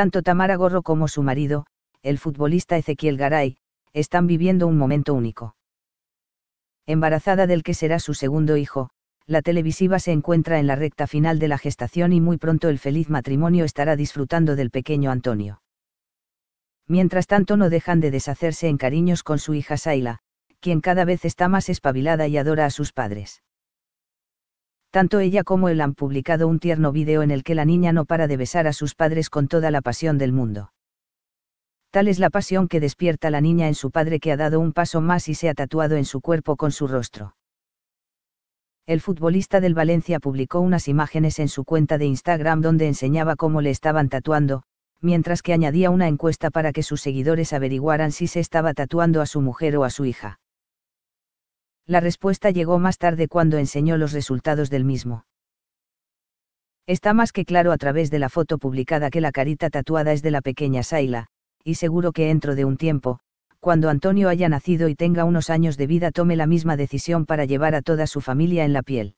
Tanto Tamara Gorro como su marido, el futbolista Ezequiel Garay, están viviendo un momento único. Embarazada del que será su segundo hijo, la televisiva se encuentra en la recta final de la gestación y muy pronto el feliz matrimonio estará disfrutando del pequeño Antonio. Mientras tanto no dejan de deshacerse en cariños con su hija Saila, quien cada vez está más espabilada y adora a sus padres tanto ella como él han publicado un tierno video en el que la niña no para de besar a sus padres con toda la pasión del mundo. Tal es la pasión que despierta la niña en su padre que ha dado un paso más y se ha tatuado en su cuerpo con su rostro. El futbolista del Valencia publicó unas imágenes en su cuenta de Instagram donde enseñaba cómo le estaban tatuando, mientras que añadía una encuesta para que sus seguidores averiguaran si se estaba tatuando a su mujer o a su hija. La respuesta llegó más tarde cuando enseñó los resultados del mismo. Está más que claro a través de la foto publicada que la carita tatuada es de la pequeña Saila, y seguro que dentro de un tiempo, cuando Antonio haya nacido y tenga unos años de vida tome la misma decisión para llevar a toda su familia en la piel.